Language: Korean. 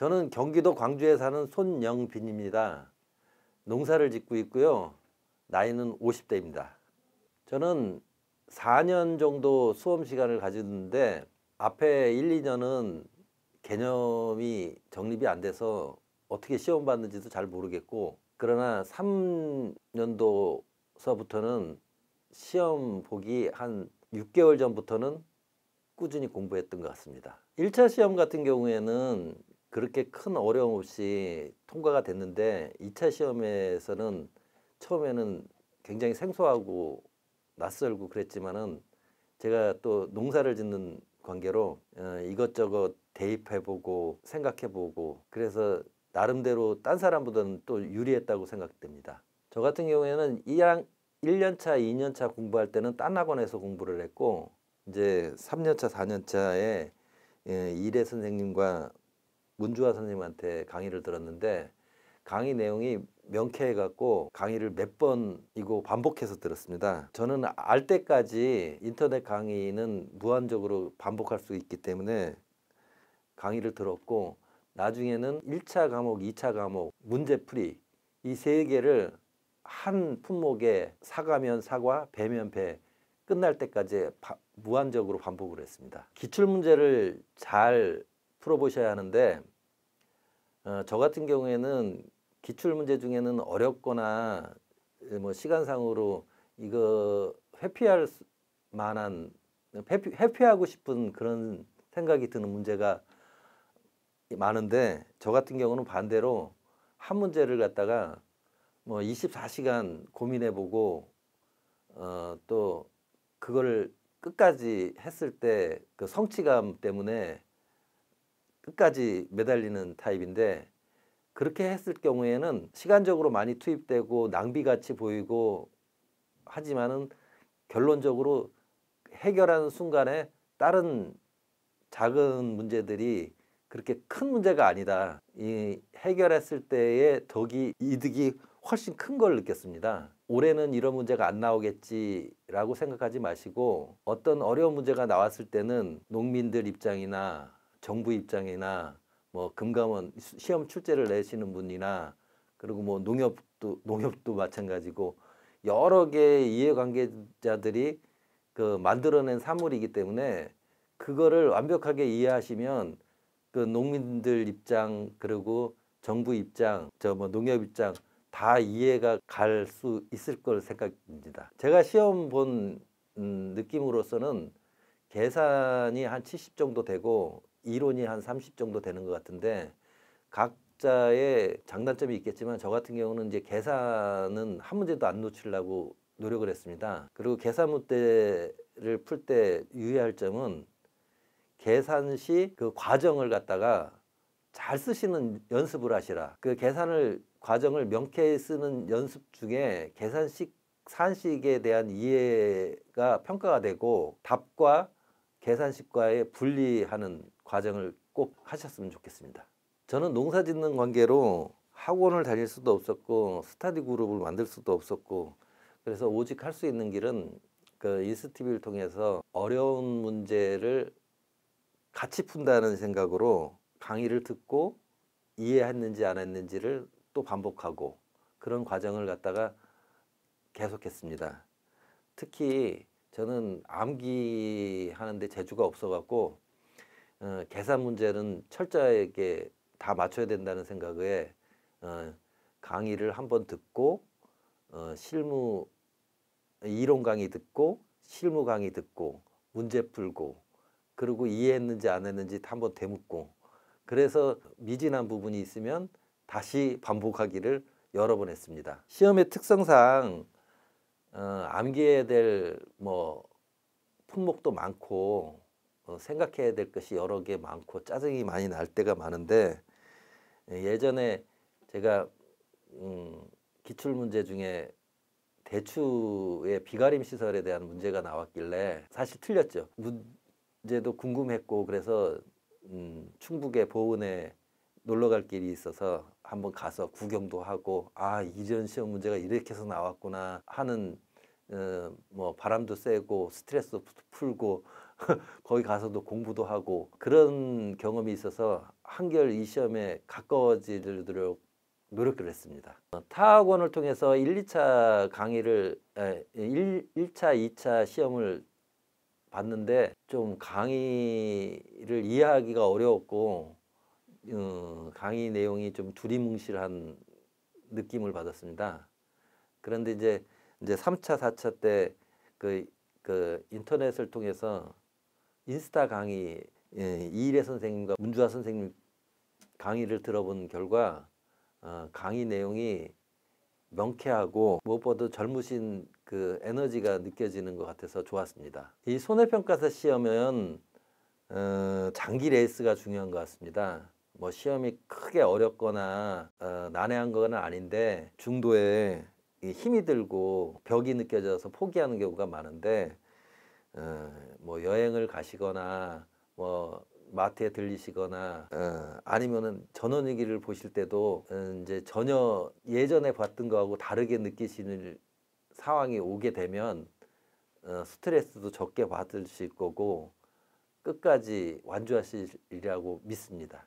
저는 경기도 광주에 사는 손영빈입니다. 농사를 짓고 있고요. 나이는 50대입니다. 저는 4년 정도 수험 시간을 가졌는데 앞에 1, 2년은 개념이 정립이 안 돼서 어떻게 시험 봤는지도 잘 모르겠고 그러나 3년도서부터는 시험 보기 한 6개월 전부터는 꾸준히 공부했던 것 같습니다. 1차 시험 같은 경우에는 그렇게 큰 어려움 없이 통과가 됐는데 2차 시험에서는 처음에는 굉장히 생소하고 낯설고 그랬지만은 제가 또 농사를 짓는 관계로 어, 이것저것 대입해보고 생각해보고 그래서 나름대로 딴 사람보다는 또 유리했다고 생각됩니다. 저 같은 경우에는 1학, 1년차, 2년차 공부할 때는 딴 학원에서 공부를 했고 이제 3년차, 4년차에 예, 이회 선생님과 문주화 선생님한테 강의를 들었는데 강의 내용이 명쾌해갖고 강의를 몇 번이고 반복해서 들었습니다. 저는 알 때까지 인터넷 강의는 무한적으로 반복할 수 있기 때문에 강의를 들었고 나중에는 1차 과목, 2차 과목, 문제풀이 이 세 개를 한 품목에 사가면 사과, 배면 배 끝날 때까지 바, 무한적으로 반복을 했습니다. 기출문제를 잘 풀어보셔야 하는데 어, 저 같은 경우에는 기출 문제 중에는 어렵거나 뭐 시간상으로 이거 회피할 만한 회피, 회피하고 싶은 그런 생각이 드는 문제가 많은데 저 같은 경우는 반대로 한 문제를 갖다가 뭐 24시간 고민해보고 어, 또 그걸 끝까지 했을 때 그 성취감 때문에 끝까지 매달리는 타입인데 그렇게 했을 경우에는 시간적으로 많이 투입되고 낭비같이 보이고 하지만은 결론적으로 해결하는 순간에 다른 작은 문제들이 그렇게 큰 문제가 아니다. 이 해결했을 때의 덕이 이득이 훨씬 큰 걸 느꼈습니다. 올해는 이런 문제가 안 나오겠지라고 생각하지 마시고 어떤 어려운 문제가 나왔을 때는 농민들 입장이나 정부 입장이나 뭐 금감원 시험 출제를 내시는 분이나 그리고 뭐 농협도 농협도 마찬가지고 여러 개의 이해관계자들이 그 만들어낸 사물이기 때문에 그거를 완벽하게 이해하시면 그 농민들 입장 그리고 정부 입장 저 뭐 농협 입장 다 이해가 갈 수 있을 걸 생각입니다. 제가 시험 본 음, 느낌으로서는 계산이 한 70 정도 되고 이론이 한 30 정도 되는 것 같은데 각자의 장단점이 있겠지만 저 같은 경우는 이제 계산은 한 문제도 안 놓치려고 노력을 했습니다. 그리고 계산 문제를 풀 때 유의할 점은 계산 시 그 과정을 갖다가 잘 쓰시는 연습을 하시라. 그 계산을 과정을 명쾌히 쓰는 연습 중에 계산식 산식에 대한 이해가 평가가 되고 답과 계산식과의 분리하는 과정을 꼭 하셨으면 좋겠습니다. 저는 농사 짓는 관계로 학원을 다닐 수도 없었고 스타디 그룹을 만들 수도 없었고 그래서 오직 할 수 있는 길은 그 인스티뷰를 통해서 어려운 문제를 같이 푼다는 생각으로 강의를 듣고 이해했는지 안 했는지를 또 반복하고 그런 과정을 갖다가 계속했습니다. 특히 저는 암기 하는데 재주가 없어갖고 어, 계산 문제는 철저하게 다 맞춰야 된다는 생각에 어, 강의를 한번 듣고 어, 실무 이론 강의 듣고 실무 강의 듣고 문제 풀고 그리고 이해했는지 안 했는지 한번 되묻고 그래서 미진한 부분이 있으면 다시 반복하기를 여러 번 했습니다. 시험의 특성상 어, 암기해야 될뭐 품목도 많고 어, 생각해야 될 것이 여러 개 많고 짜증이 많이 날 때가 많은데 예, 예전에 제가 음, 기출 문제 중에 대추의 비가림 시설에 대한 문제가 나왔길래 사실 틀렸죠. 문제도 궁금했고 그래서 음, 충북의 보은에 놀러 갈 길이 있어서 한번 가서 구경도 하고 아 이전 시험 문제가 이렇게 해서 나왔구나 하는 어, 뭐 바람도 쐬고 스트레스도 풀고 거기 가서도 공부도 하고 그런 경험이 있어서 한결 이 시험에 가까워지도록 노력을 했습니다. 어, 타학원을 통해서 1, 2차 강의를 에, 1, 1차, 2차 시험을 봤는데 좀 강의를 이해하기가 어려웠고 음, 강의 내용이 좀 두리뭉실한 느낌을 받았습니다. 그런데 이제 이제 3차4차때그그 그 인터넷을 통해서 인스타 강의 예, 이일혜 선생님과 문주아 선생님 강의를 들어본 결과 어, 강의 내용이 명쾌하고 무엇보다 젊으신 그 에너지가 느껴지는 것 같아서 좋았습니다. 이 손해평가사 시험은 어, 장기 레이스가 중요한 것 같습니다. 뭐 시험이 크게 어렵거나 어, 난해한 건 아닌데 중도에 힘이 들고 벽이 느껴져서 포기하는 경우가 많은데 어, 뭐 여행을 가시거나 뭐 마트에 들리시거나 어, 아니면은 전원일기를 보실 때도 어, 이제 전혀 예전에 봤던 거하고 다르게 느끼시는 상황이 오게 되면 어, 스트레스도 적게 받으실 거고 끝까지 완주하시리라고 믿습니다.